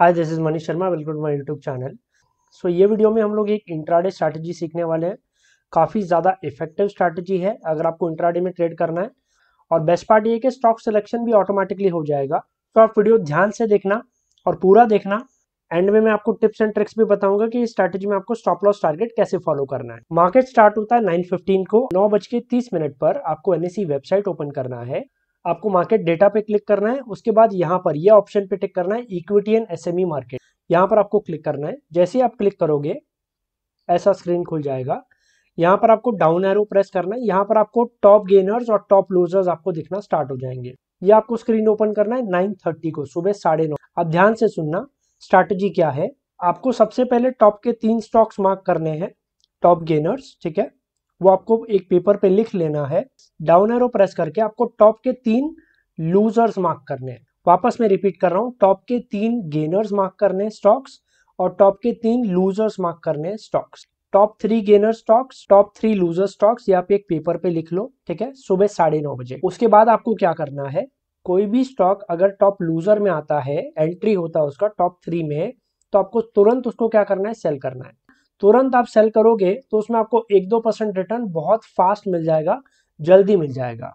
hi this is Manish Sharma welcome to my YouTube channel so ये video में हम लोग एक इंट्राडे स्ट्रैटेजी सीखने वाले हैं काफ़ी ज़्यादा इफेक्टिव स्ट्रैटेजी है अगर आपको इंट्राडे में ट्रेड करना है और बेस्ट पार्ट ये कि स्टॉक सिलेक्शन भी ऑटोमेटिकली हो जाएगा तो आप वीडियो ध्यान से देखना और पूरा देखना एंड में मैं आपको टिप्स एंड ट्रिक्स भी बताऊंगा कि इस स्ट्रैटेजी में आपको स्टॉप लॉस टारगेट कैसे फॉलो करना है मार्केट स्टार्ट होता है 9:15 को नौ बज के तीस मिनट पर आपको एनएसई वेबसाइट ओपन करना है आपको मार्केट डेटा पे क्लिक करना है उसके बाद यहाँ पर यह ऑप्शन पे टिक करना है इक्विटी एंड एसएमई मार्केट यहाँ पर आपको क्लिक करना है जैसे ही आप क्लिक करोगे ऐसा स्क्रीन खुल जाएगा यहाँ पर आपको डाउन एरो प्रेस करना है यहाँ पर आपको टॉप गेनर्स और टॉप लूजर्स आपको दिखना स्टार्ट हो जाएंगे ये आपको स्क्रीन ओपन करना है नाइन थर्टी को सुबह साढ़े नौ आप ध्यान से सुनना स्ट्रेटेजी क्या है आपको सबसे पहले टॉप के तीन स्टॉक्स मार्क करने हैं टॉप गेनर्स ठीक है वो आपको एक पेपर पे लिख लेना है डाउन एरो प्रेस करके आपको टॉप के तीन लूजर्स मार्क करने हैं वापस मैं रिपीट कर रहा हूँ टॉप के तीन गेनर्स मार्क करने हैं स्टॉक्स और टॉप के तीन लूजर्स मार्क करने हैं stocks top three gainer stocks top three loser stocks ये आप एक पेपर पे लिख लो ठीक है सुबह साढ़े नौ बजे उसके बाद आपको क्या करना है कोई भी स्टॉक अगर टॉप लूजर में आता है एंट्री होता है उसका टॉप थ्री में तो आपको तुरंत उसको क्या करना है सेल करना है तुरंत आप सेल करोगे तो उसमें आपको एक दो परसेंट रिटर्न बहुत फास्ट मिल जाएगा जल्दी मिल जाएगा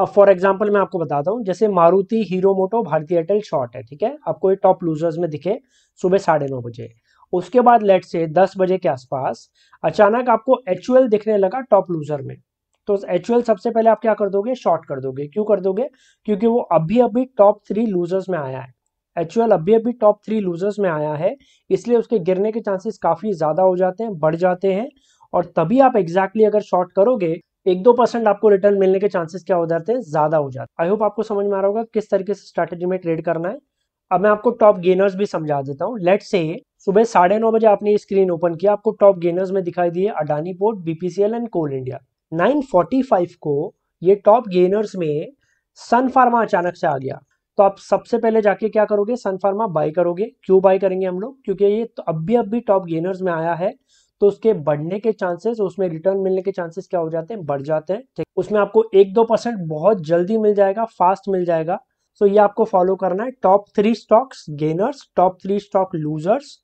अब फॉर एग्जाम्पल मैं आपको बताता हूँ जैसे मारुति हीरो मोटो भारतीय एयरटेल शॉर्ट है ठीक है आपको ये टॉप लूजर्स में दिखे सुबह साढ़े नौ बजे उसके बाद लेट से दस बजे के आसपास अचानक आपको एच दिखने लगा टॉप लूजर में तो एच सबसे पहले आप क्या कर दोगे शॉर्ट कर दोगे क्यों कर दोगे क्योंकि वो अभी अभी टॉप थ्री लूजर्स में आया है एच अभी अभी टॉप थ्री लूजर्स में आया है इसलिए उसके गिरने के चांसेस काफ़ी ज़्यादा हो जाते हैं बढ़ जाते हैं और तभी आप एग्जैक्टली exactly अगर शॉर्ट करोगे एक दो परसेंट आपको रिटर्न मिलने के चांसेस क्या हो जाते हैं ज़्यादा हो जाते हैं आई होप आपको समझ में आ रहा होगा किस तरीके से स्ट्रैटेजी में ट्रेड करना है अब मैं आपको टॉप गेनर्स भी समझा देता हूँ लेट से सुबह साढ़े नौ बजे आपने स्क्रीन ओपन किया आपको टॉप गेनर्स में दिखाई दिए Adani port BPCL and coal India five को ये टॉप गेनर्स में सन फार्मा अचानक से आ गया तो आप सबसे पहले जाके क्या करोगे सनफार्मा बाय बाई करोगे क्यों बाई करेंगे हम लोग क्योंकि ये तो अभी अभी टॉप गेनर्स में आया है तो उसके बढ़ने के चांसेस उसमें रिटर्न मिलने के चांसेस क्या हो जाते हैं बढ़ जाते हैं ठीक उसमें आपको एक दो परसेंट बहुत जल्दी मिल जाएगा फास्ट मिल जाएगा सो ये आपको फॉलो करना है top three stocks gainers top three stock losers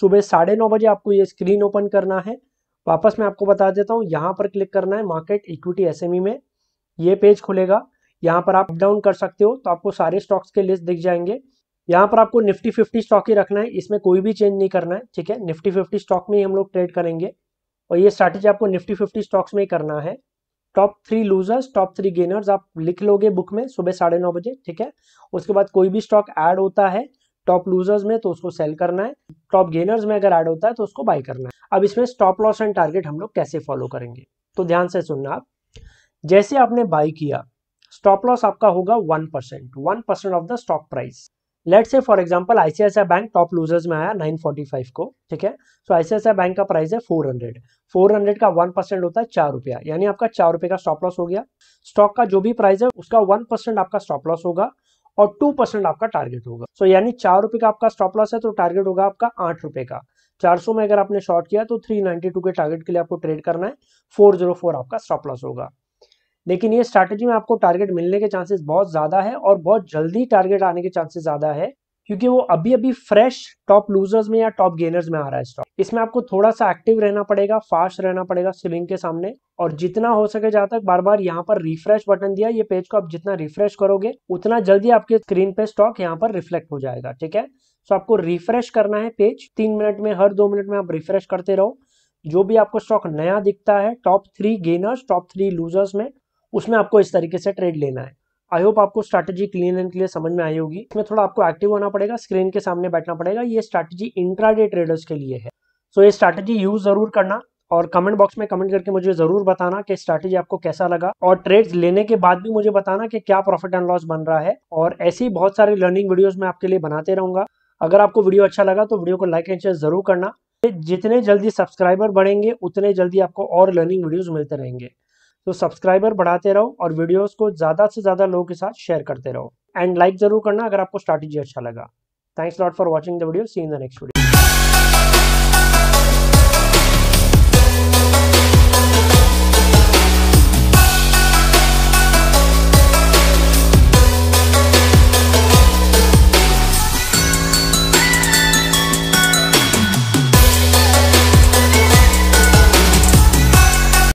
सुबह साढ़े नौ बजे आपको ये स्क्रीन ओपन करना है वापस मैं आपको बता देता हूँ यहाँ पर क्लिक करना है मार्केट इक्विटी एसएमई में ये पेज खुलेगा यहाँ पर आप डाउन कर सकते हो तो आपको सारे स्टॉक्स के लिस्ट दिख जाएंगे यहाँ पर आपको निफ्टी फिफ्टी स्टॉक ही रखना है इसमें कोई भी चेंज नहीं करना है ठीक है निफ्टी फिफ्टी स्टॉक में ही हम लोग ट्रेड करेंगे और ये स्ट्रैटेजी आपको निफ्टी फिफ्टी स्टॉक्स में ही करना है top three losers top three gainers आप लिख लोगे बुक में सुबह साढ़े नौ बजे ठीक है उसके बाद कोई भी स्टॉक ऐड होता है टॉप लूजर्स में तो उसको सेल करना है टॉप गेनर्स में अगर ऐड होता है तो उसको बाई करना है अब इसमें स्टॉप लॉस एंड टारगेट हम लोग कैसे फॉलो करेंगे तो ध्यान से सुनना आप जैसे आपने बाय किया स्टॉप लॉस आपका होगा one percent one percent of the stock price let से for example ICICI bank top losers में आया 945 को ठीक है सो आईसीआई बैंक का प्राइस है 400 400 का वन परसेंट होता है चार रुपया यानी आपका चार रुपए का स्टॉप लॉस हो गया स्टॉक का जो भी प्राइस है उसका वन परसेंट आपका स्टॉप लॉस होगा और टू परसेंट आपका टारगेट होगा सो so, यानी चार रुपए का आपका स्टॉप लॉस है तो टारगेट होगा आपका आठ रुपए का सौ में अगर आपने शॉर्ट किया तो टू के टारगेट के लिए आपको ट्रेड करना है फोर आपका स्टॉप लॉस होगा लेकिन ये स्ट्रैटेजी में आपको टारगेट मिलने के चांसेस बहुत ज़्यादा है और बहुत जल्दी टारगेट आने के चांसेस ज़्यादा है क्योंकि वो अभी अभी फ्रेश टॉप लूजर्स में या टॉप गेनर्स में आ रहा है स्टॉक इसमें आपको थोड़ा सा एक्टिव रहना पड़ेगा फास्ट रहना पड़ेगा स्विंग के सामने और जितना हो सके जहां तक बार बार यहाँ पर रिफ्रेश बटन दिया ये पेज को आप जितना रिफ्रेश करोगे उतना जल्दी आपके स्क्रीन पे स्टॉक यहाँ पर रिफ्लेक्ट हो जाएगा ठीक है सो आपको रिफ्रेश करना है पेज तीन मिनट में हर दो मिनट में आप रिफ्रेश करते रहो जो भी आपको स्टॉक नया दिखता है top three gainers top three losers में उसमें आपको इस तरीके से ट्रेड लेना है आई होप आपको स्ट्रैटेजी क्लीन एंड क्लियर समझ में आई होगी इसमें थोड़ा आपको एक्टिव होना पड़ेगा स्क्रीन के सामने बैठना पड़ेगा ये स्ट्रैटेजी इंट्राडे ट्रेडर्स के लिए है सो so, ये स्ट्रैटेजी यूज जरूर करना और कमेंट बॉक्स में कमेंट करके मुझे जरूर बताना कि स्ट्रैटेजी आपको कैसा लगा और ट्रेड्स लेने के बाद भी मुझे बताना कि क्या प्रॉफिट एंड लॉस बन रहा है और ऐसी बहुत सारे लर्निंग वीडियोस मैं आपके लिए बनाते रहूंगा अगर आपको वीडियो अच्छा लगा तो वीडियो को लाइक एंड शेयर जरूर करना जितने जल्दी सब्सक्राइबर बढ़ेंगे उतने जल्दी आपको और लर्निंग वीडियोज मिलते रहेंगे तो सब्सक्राइबर बढ़ाते रहो और वीडियोस को ज़्यादा से ज़्यादा लोगों के साथ शेयर करते रहो एंड लाइक ज़रूर करना अगर आपको स्ट्रैटेजी अच्छा लगा thanks lot for watching the video see in the next video